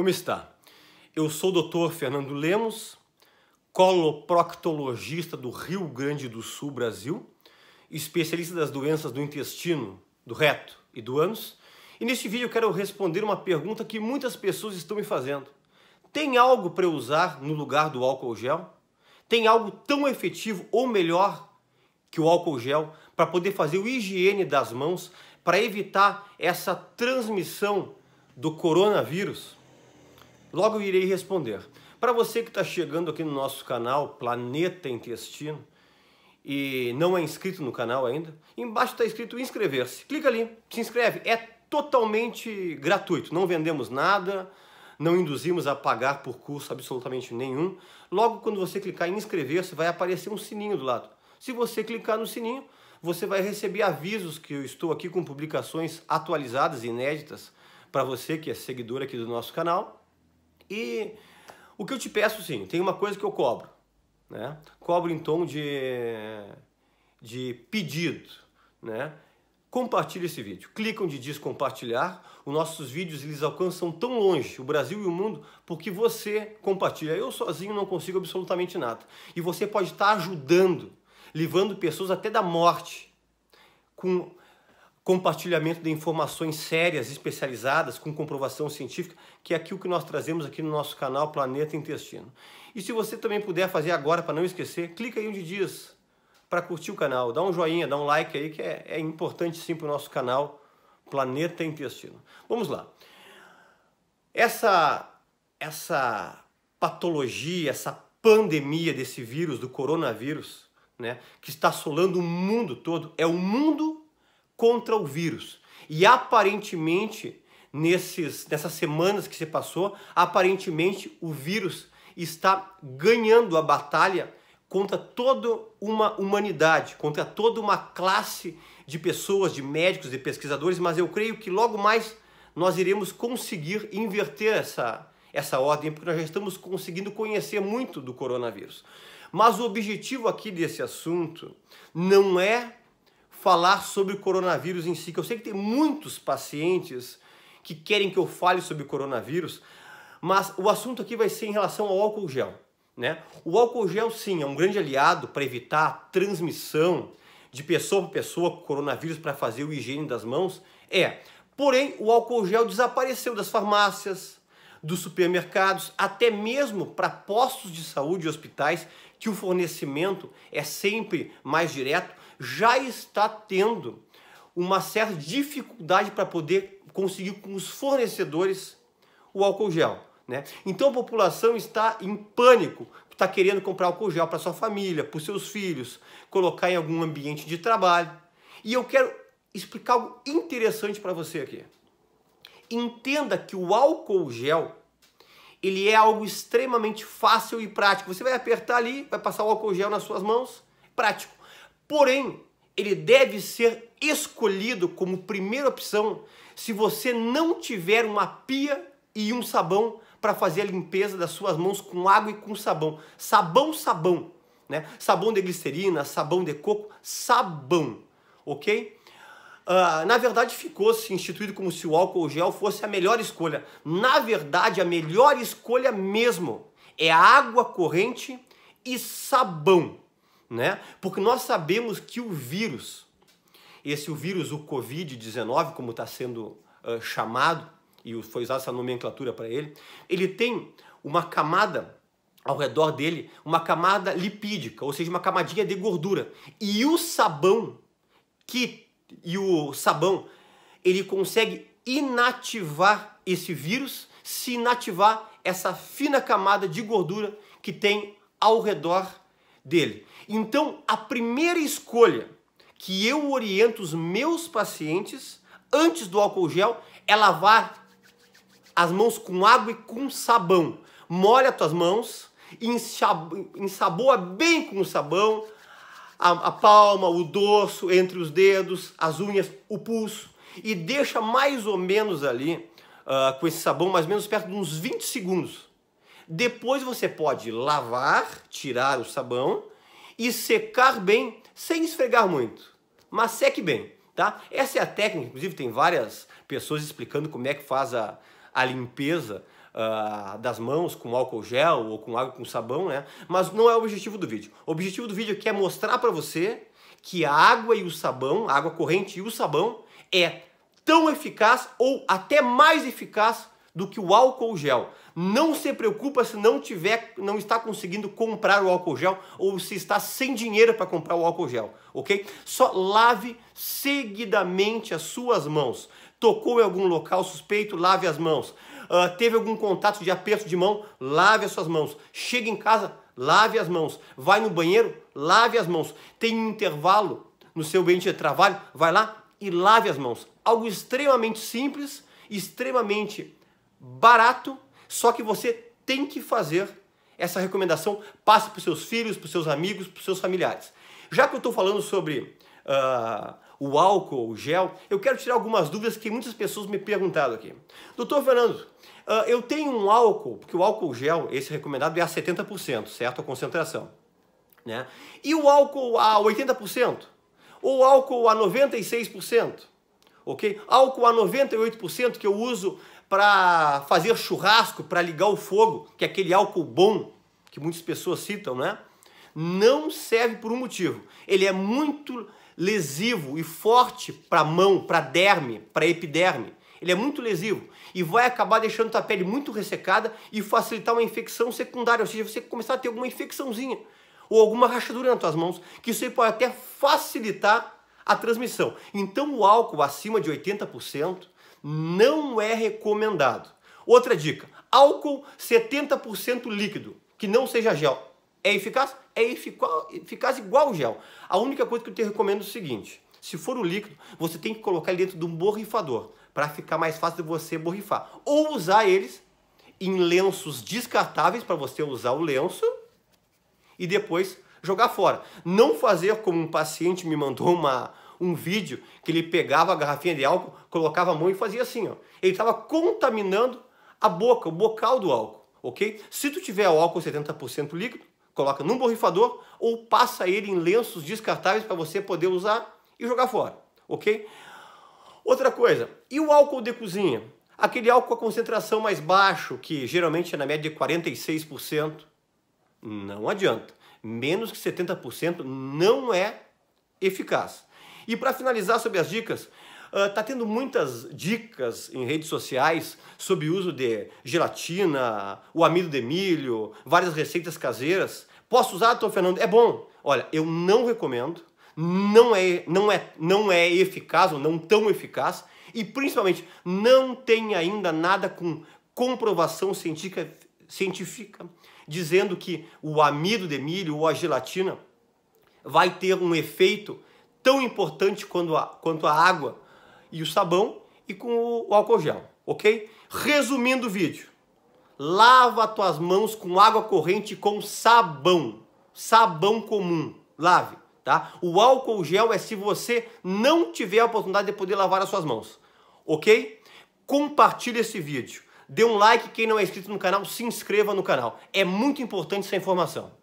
Como está? Eu sou o Dr. Fernando Lemos, coloproctologista do Rio Grande do Sul, Brasil, especialista das doenças do intestino, do reto e do ânus. E neste vídeo eu quero responder uma pergunta que muitas pessoas estão me fazendo. Tem algo para usar no lugar do álcool gel? Tem algo tão efetivo ou melhor que o álcool gel para poder fazer o higiene das mãos para evitar essa transmissão do coronavírus? Logo irei responder. Para você que está chegando aqui no nosso canal Planeta Intestino e não é inscrito no canal ainda, embaixo está escrito inscrever-se. Clica ali, se inscreve. É totalmente gratuito, não vendemos nada, não induzimos a pagar por curso absolutamente nenhum. Logo quando você clicar em inscrever-se, vai aparecer um sininho do lado. Se você clicar no sininho, você vai receber avisos que eu estou aqui com publicações atualizadas e inéditas para você que é seguidor aqui do nosso canal e o que eu te peço, sim, tem uma coisa que eu cobro, né? Cobro em tom de, de pedido, né? Compartilhe esse vídeo. Clica onde diz compartilhar. Os nossos vídeos eles alcançam tão longe, o Brasil e o mundo, porque você compartilha. Eu sozinho não consigo absolutamente nada. E você pode estar ajudando, livrando pessoas até da morte, com compartilhamento de informações sérias, especializadas, com comprovação científica, que é aquilo que nós trazemos aqui no nosso canal Planeta Intestino. E se você também puder fazer agora, para não esquecer, clica aí onde diz para curtir o canal. Dá um joinha, dá um like aí, que é, é importante sim para o nosso canal Planeta Intestino. Vamos lá. Essa, essa patologia, essa pandemia desse vírus, do coronavírus, né, que está assolando o mundo todo, é o mundo contra o vírus. E aparentemente, nesses, nessas semanas que se passou, aparentemente o vírus está ganhando a batalha contra toda uma humanidade, contra toda uma classe de pessoas, de médicos, de pesquisadores, mas eu creio que logo mais nós iremos conseguir inverter essa, essa ordem, porque nós já estamos conseguindo conhecer muito do coronavírus. Mas o objetivo aqui desse assunto não é falar sobre o coronavírus em si, que eu sei que tem muitos pacientes que querem que eu fale sobre o coronavírus, mas o assunto aqui vai ser em relação ao álcool gel. Né? O álcool gel, sim, é um grande aliado para evitar a transmissão de pessoa para pessoa com coronavírus para fazer o higiene das mãos? É. Porém, o álcool gel desapareceu das farmácias, dos supermercados, até mesmo para postos de saúde e hospitais, que o fornecimento é sempre mais direto já está tendo uma certa dificuldade para poder conseguir com os fornecedores o álcool gel. Né? Então a população está em pânico, está querendo comprar álcool gel para sua família, para os seus filhos, colocar em algum ambiente de trabalho. E eu quero explicar algo interessante para você aqui. Entenda que o álcool gel ele é algo extremamente fácil e prático. Você vai apertar ali, vai passar o álcool gel nas suas mãos, prático. Porém, ele deve ser escolhido como primeira opção se você não tiver uma pia e um sabão para fazer a limpeza das suas mãos com água e com sabão. Sabão, sabão, né? Sabão de glicerina, sabão de coco, sabão, ok? Uh, na verdade, ficou-se instituído como se o álcool gel fosse a melhor escolha. Na verdade, a melhor escolha mesmo é água corrente e sabão né? Porque nós sabemos que o vírus, esse o vírus, o Covid-19, como está sendo uh, chamado, e foi usada essa nomenclatura para ele, ele tem uma camada ao redor dele, uma camada lipídica, ou seja, uma camadinha de gordura. E o sabão que e o sabão, ele consegue inativar esse vírus, se inativar essa fina camada de gordura que tem ao redor dele. Então, a primeira escolha que eu oriento os meus pacientes antes do álcool gel é lavar as mãos com água e com sabão. Molha tuas mãos, ensaboa bem com sabão a, a palma, o dorso, entre os dedos, as unhas, o pulso e deixa mais ou menos ali uh, com esse sabão, mais ou menos perto de uns 20 segundos. Depois você pode lavar, tirar o sabão e secar bem, sem esfregar muito. Mas seque bem, tá? Essa é a técnica, inclusive tem várias pessoas explicando como é que faz a, a limpeza Uh, das mãos com álcool gel ou com água com sabão, né? Mas não é o objetivo do vídeo. O objetivo do vídeo aqui é, é mostrar para você que a água e o sabão, a água corrente e o sabão é tão eficaz ou até mais eficaz do que o álcool gel. Não se preocupa se não tiver, não está conseguindo comprar o álcool gel ou se está sem dinheiro para comprar o álcool gel, ok? Só lave seguidamente as suas mãos. Tocou em algum local suspeito, lave as mãos. Uh, teve algum contato de aperto de mão, lave as suas mãos. Chega em casa, lave as mãos. Vai no banheiro, lave as mãos. Tem um intervalo no seu ambiente de trabalho, vai lá e lave as mãos. Algo extremamente simples, extremamente barato, só que você tem que fazer essa recomendação. Passe para os seus filhos, para os seus amigos, para os seus familiares. Já que eu estou falando sobre uh, o álcool, o gel, eu quero tirar algumas dúvidas que muitas pessoas me perguntaram aqui. Doutor Fernando, uh, eu tenho um álcool, porque o álcool gel, esse recomendado é a 70%, certo? A concentração. Né? E o álcool a 80%? Ou álcool a 96%? Ok? Álcool a 98% que eu uso para fazer churrasco, para ligar o fogo, que é aquele álcool bom que muitas pessoas citam, né? Não serve por um motivo. Ele é muito lesivo e forte para mão, para derme, para epiderme. Ele é muito lesivo e vai acabar deixando a pele muito ressecada e facilitar uma infecção secundária, ou seja, você começar a ter alguma infecçãozinha ou alguma rachadura nas suas mãos, que isso aí pode até facilitar a transmissão. Então o álcool acima de 80% não é recomendado. Outra dica: álcool 70% líquido, que não seja gel. É eficaz? É eficaz igual gel. A única coisa que eu te recomendo é o seguinte: se for o líquido, você tem que colocar ele dentro de um borrifador para ficar mais fácil de você borrifar. Ou usar eles em lenços descartáveis para você usar o lenço e depois jogar fora. Não fazer como um paciente me mandou uma, um vídeo que ele pegava a garrafinha de álcool, colocava a mão e fazia assim, ó. Ele estava contaminando a boca, o bocal do álcool, ok? Se tu tiver o álcool 70% líquido, coloca num borrifador ou passa ele em lenços descartáveis para você poder usar e jogar fora, ok? Outra coisa, e o álcool de cozinha? Aquele álcool com concentração mais baixo, que geralmente é na média de 46%, não adianta. Menos que 70% não é eficaz. E para finalizar sobre as dicas, uh, tá tendo muitas dicas em redes sociais sobre o uso de gelatina, o amido de milho, várias receitas caseiras. Posso usar, Tom Fernando? É bom. Olha, eu não recomendo. Não é, não é, não é eficaz ou não tão eficaz. E principalmente, não tem ainda nada com comprovação científica, científica dizendo que o amido de milho ou a gelatina vai ter um efeito tão importante quanto a, quanto a água e o sabão e com o, o álcool gel, ok? Resumindo o vídeo, lava tuas mãos com água corrente com sabão, sabão comum, lave, tá? O álcool gel é se você não tiver a oportunidade de poder lavar as suas mãos, ok? Compartilhe esse vídeo, dê um like, quem não é inscrito no canal, se inscreva no canal, é muito importante essa informação.